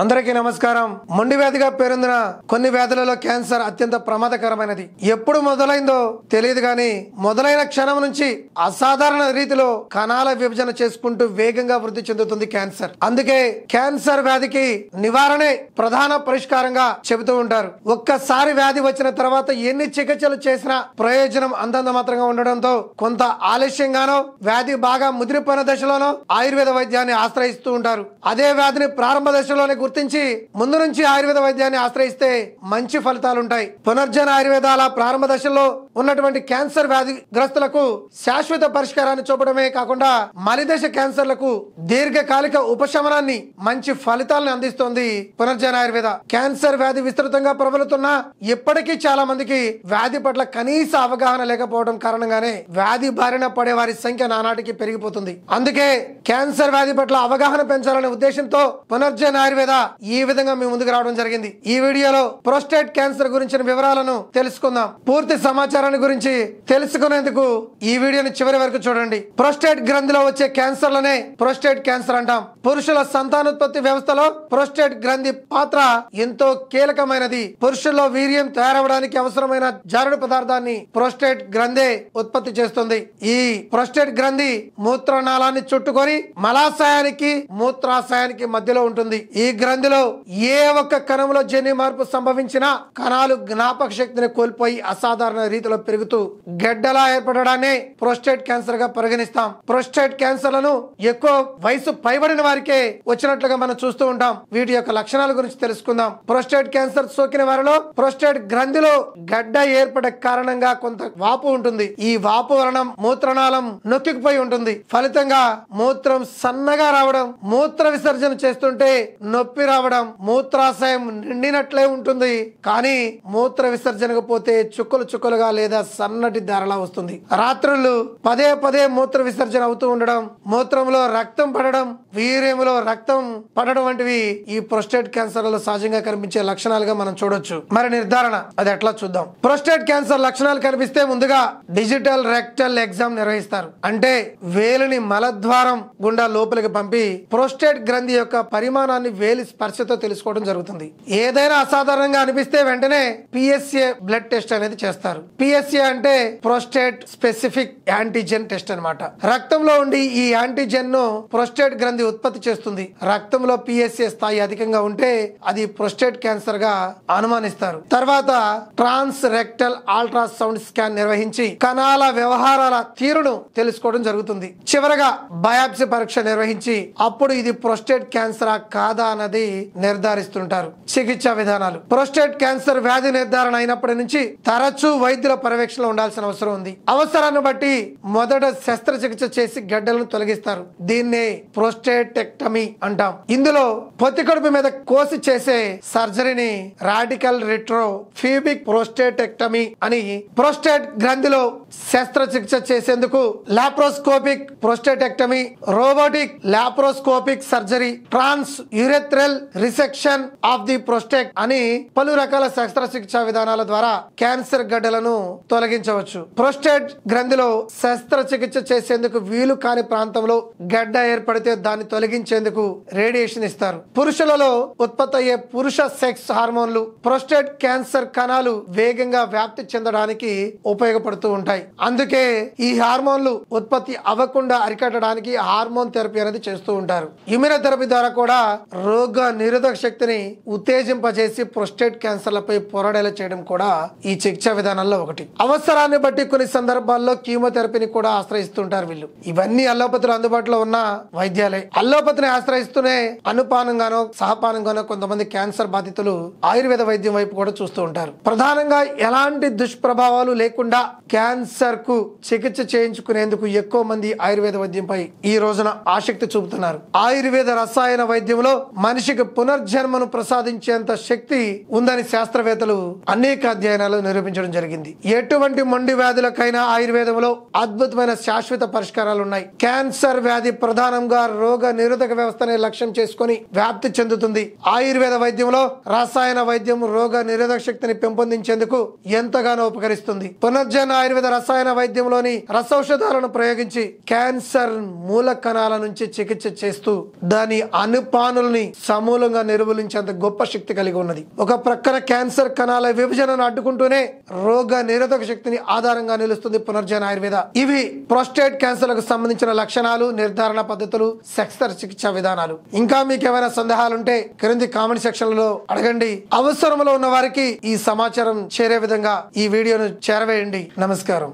అందరికీ నమస్కారం మొండి వ్యాధిగా పేరొందిన కొన్ని వ్యాధులలో క్యాన్సర్ అత్యంత ప్రమాదకరమైనది ఎప్పుడు మొదలైందో తెలియదు కానీ మొదలైన క్షణం నుంచి అసాధారణ రీతిలో కణాల విభజన చేసుకుంటూ వేగంగా వృద్ధి చెందుతుంది క్యాన్సర్ అందుకే క్యాన్సర్ వ్యాధికి నివారణే ప్రధాన పరిష్కారంగా చెబుతూ ఉంటారు ఒక్కసారి వ్యాధి వచ్చిన తర్వాత ఎన్ని చికిత్సలు చేసినా ప్రయోజనం అందంత మాత్రంగా ఉండడంతో కొంత ఆలస్యంగానో వ్యాధి బాగా ముదిరిపోయిన దశలోనో ఆయుర్వేద వైద్యాన్ని ఆశ్రయిస్తూ ఉంటారు అదే వ్యాధిని ప్రారంభ దశలోనే గుర్తించి ముందు నుంచి ఆయుర్వేద వైద్యాన్ని ఆశ్రయిస్తే మంచి ఫలితాలుంటాయి పునర్జన ఆయుర్వేదాల ప్రారంభ దశలో ఉన్నటువంటి క్యాన్సర్ వ్యాధిగ్రస్తులకు శాశ్వత పరిష్కారాన్ని చూపడమే కాకుండా మలిదశ క్యాన్సర్లకు దీర్ఘకాలిక ఉపశమనాన్ని మంచి ఫలితాలను అందిస్తోంది పునర్జన ఆయుర్వేద క్యాన్సర్ వ్యాధి విస్తృతంగా ప్రబలుతున్న ఇప్పటికీ చాలా మందికి వ్యాధి పట్ల కనీస అవగాహన లేకపోవడం కారణంగానే వ్యాధి బారిన పడే వారి సంఖ్య నానాటికి పెరిగిపోతుంది అందుకే క్యాన్సర్ వ్యాధి పట్ల అవగాహన పెంచాలనే ఉద్దేశంతో పునర్జన ఆయుర్వేద మీద ఈ విధంగా మీ ముందుకు రావడం జరిగింది ఈ వీడియోలో ప్రోస్టేట్ క్యాన్సర్ గురించిన వివరాలను తెలుసుకుందాం పూర్తి సమాచారాన్ని గురించి తెలుసుకునేందుకు ఈ వీడియోని చివరి వరకు చూడండి ప్రోస్టేట్ గ్రంథిలో వచ్చే క్యాన్సర్లనే ప్రోస్టేట్ క్యాన్సర్ అంటాం పురుషుల సంతానోత్పత్తి వ్యవస్థలో ప్రోస్టేట్ గ్రంథి పాత్ర ఎంతో కీలకమైనది పురుషుల్లో వీర్యం తయారవడానికి అవసరమైన జారుడు పదార్థాన్ని ప్రోస్టేట్ గ్రంథే ఉత్పత్తి చేస్తుంది ఈ ప్రోస్టేట్ గ్రంథి మూత్రనాళాన్ని చుట్టుకొని మలాశయానికి మూత్రాశయానికి మధ్యలో ఉంటుంది ఈ గ్రంథిలో ఏ ఒక్క కణంలో జన్యు మార్పు సంభవించినా కణాలు జ్ఞాపక శక్తిని కోల్పోయి అసాధారణ రీతిలో పెరుగుతూ గడ్డలా ఏర్పడడాన్ని ప్రోస్టేట్ క్యాన్సర్ గా పరిగణిస్తాం ప్రోస్టేట్ క్యాన్సర్లను ఎక్కువ వయసు పైబడిన వారికే వచ్చినట్లుగా మనం చూస్తూ ఉంటాం వీటి యొక్క లక్షణాల గురించి తెలుసుకుందాం ప్రోస్టేట్ క్యాన్సర్ సోకిన వారిలో ప్రోస్టేట్ గ్రంథిలో గడ్డ ఏర్పడే కారణంగా కొంత వాపు ఉంటుంది ఈ వాపు వలన మూత్రనాళం నొక్కిపోయి ఉంటుంది ఫలితంగా మూత్రం సన్నగా రావడం మూత్ర విసర్జన చేస్తుంటే నొప్పి నొప్పి రావడం మూత్రాశయం నిండినట్లే ఉంటుంది కానీ మూత్ర విసర్జనకు పోతే చుక్కలు చుక్కలుగా లేదా సన్నటి ధరలా వస్తుంది రాత్రులు పదే పదే మూత్ర విసర్జన అవుతూ ఉండడం మూత్రంలో రక్తం పడడం వీర్యములో రక్తం పడడం వంటివి ఈ ప్రొస్టేట్ క్యాన్సర్ లో సహజంగా కనిపించే లక్షణాలుగా మనం చూడొచ్చు మరి నిర్ధారణ అది ఎట్లా చూద్దాం ప్రొస్టేట్ క్యాన్సర్ లక్షణాలు కనిపిస్తే ముందుగా డిజిటల్ రెక్టల్ ఎగ్జామ్ నిర్వహిస్తారు అంటే వేలుని మలద్వారం గుండా లోపలికి పంపి ప్రొస్టేట్ గ్రంథి యొక్క పరిమాణాన్ని వేలి స్పర్శతో తెలుసుకోవడం జరుగుతుంది ఏదైనా అసాధారణంగా అనిపిస్తే వెంటనే పిఎస్ఏ బ్లడ్ టెస్ట్ అనేది చేస్తారు పిఎస్ఏ అంటే ప్రోస్టేట్ స్పెసిఫిక్ యాంటీజెన్ టెస్ట్ అనమాట రక్తంలో ఉండి ఈ యాంటీజెన్ ను ప్రోస్టేట్ గ్రంథి ఉత్పత్తి చేస్తుంది రక్తంలో పిఎస్ఏ స్థాయి అధికంగా ఉంటే అది ప్రోస్టేట్ క్యాన్సర్ గా అనుమానిస్తారు తర్వాత ట్రాన్స్ రెక్టల్ అల్ట్రాసౌండ్ స్కాన్ నిర్వహించి కణాల వ్యవహారాల తీరును తెలుసుకోవడం జరుగుతుంది చివరగా బయాప్సీ పరీక్ష నిర్వహించి అప్పుడు ఇది ప్రోస్టేట్ క్యాన్సరా కాదా అన్నది అనేది నిర్ధారిస్తుంటారు చికిత్స విధానాలు ప్రోస్టేట్ క్యాన్సర్ వ్యాధి నిర్ధారణ అయినప్పటి నుంచి తరచూ వైద్యుల పర్యవేక్షణలో ఉండాల్సిన అవసరం ఉంది అవసరాన్ని బట్టి మొదట శస్త్రచికిత్స చేసి గడ్డలను తొలగిస్తారు దీన్నే ప్రోస్టేటెక్టమీ అంటాం ఇందులో పొత్తి కడుపు మీద కోసి చేసే సర్జరీని రాడికల్ రిట్రో ఫీబిక్ ప్రోస్టేటెక్టమీ అని ప్రోస్టేట్ గ్రంథిలో శస్త్రచికిత్స చేసేందుకు laparoscopic prostatectomy robotic laparoscopic surgery transurethral natural resection of the prostate అని పలు రకాల శస్త్రచికిత్సా విధానాల ద్వారా క్యాన్సర్ గడ్డలను తొలగించవచ్చు ప్రొస్టేట్ గ్రంథిలో శస్త్రచికిత్స చేసేందుకు వీలు కాని ప్రాంతంలో గడ్డ ఏర్పడితే దాన్ని తొలగించేందుకు రేడియేషన్ ఇస్తారు పురుషులలో ఉత్పత్తి అయ్యే పురుష సెక్స్ హార్మోన్లు ప్రొస్టేట్ క్యాన్సర్ కణాలు వేగంగా వ్యాప్తి చెందడానికి ఉపయోగపడుతూ ఉంటాయి అందుకే ఈ హార్మోన్లు ఉత్పత్తి అవ్వకుండా అరికట్టడానికి హార్మోన్ థెరపీ అనేది చేస్తూ ఉంటారు ఇమ్యూనోథెరపీ ద్వారా కూడా రోగి చురుగ్గా నిరోధక శక్తిని ఉత్తేజింపజేసి ప్రొస్టేట్ క్యాన్సర్లపై పోరాడేలా చేయడం కూడా ఈ చికిత్సా విధానాల్లో ఒకటి అవసరాన్ని బట్టి కొన్ని సందర్భాల్లో కీమోథెరపీని కూడా ఆశ్రయిస్తుంటారు వీళ్ళు ఇవన్నీ అల్లోపతులు అందుబాటులో ఉన్న వైద్యాలే అల్లోపతిని ఆశ్రయిస్తూనే అనుపానంగానో సహపానంగానో కొంతమంది క్యాన్సర్ బాధితులు ఆయుర్వేద వైద్యం వైపు కూడా చూస్తూ ఉంటారు ప్రధానంగా ఎలాంటి దుష్ప్రభావాలు లేకుండా క్యాన్సర్ కు చికిత్స చేయించుకునేందుకు ఎక్కువ మంది ఆయుర్వేద వైద్యంపై ఈ రోజున ఆసక్తి చూపుతున్నారు ఆయుర్వేద రసాయన వైద్యంలో మన మనిషికి పునర్జన్మను ప్రసాదించేంత శక్తి ఉందని శాస్త్రవేత్తలు అనేక అధ్యయనాలు నిరూపించడం జరిగింది ఎటువంటి మొండి వ్యాధులకైనా ఆయుర్వేదంలో అద్భుతమైన శాశ్వత పరిష్కారాలు ఉన్నాయి క్యాన్సర్ వ్యాధి ప్రధానంగా రోగ నిరోధక వ్యవస్థని లక్ష్యం చేసుకుని వ్యాప్తి చెందుతుంది ఆయుర్వేద వైద్యంలో రసాయన వైద్యం రోగ నిరోధక శక్తిని పెంపొందించేందుకు ఎంతగానో ఉపకరిస్తుంది పునర్జన్ ఆయుర్వేద రసాయన వైద్యంలోని రసౌషధాలను ప్రయోగించి క్యాన్సర్ మూల కణాల నుంచి చికిత్స చేస్తూ దాని అనుపానుల్ని సమూలంగా నిర్మూలించేంత గొప్ప శక్తి కలిగి ఉన్నది ఒక ప్రక్కన క్యాన్సర్ కణాల విభజనను అడ్డుకుంటూనే రోగ నిరోధక శక్తిని ఆధారంగా నిలుస్తుంది పునర్జన ఆయుర్వేద ఇవి ప్రొస్టేట్ క్యాన్సర్లకు సంబంధించిన లక్షణాలు నిర్ధారణ పద్ధతులు సెక్సర్ చికిత్స విధానాలు ఇంకా మీకు ఏమైనా సందేహాలుంటే క్రింది కామెంట్ సెక్షన్ లో అడగండి అవసరంలో ఉన్న వారికి ఈ సమాచారం చేరే విధంగా ఈ వీడియోను చేరవేయండి నమస్కారం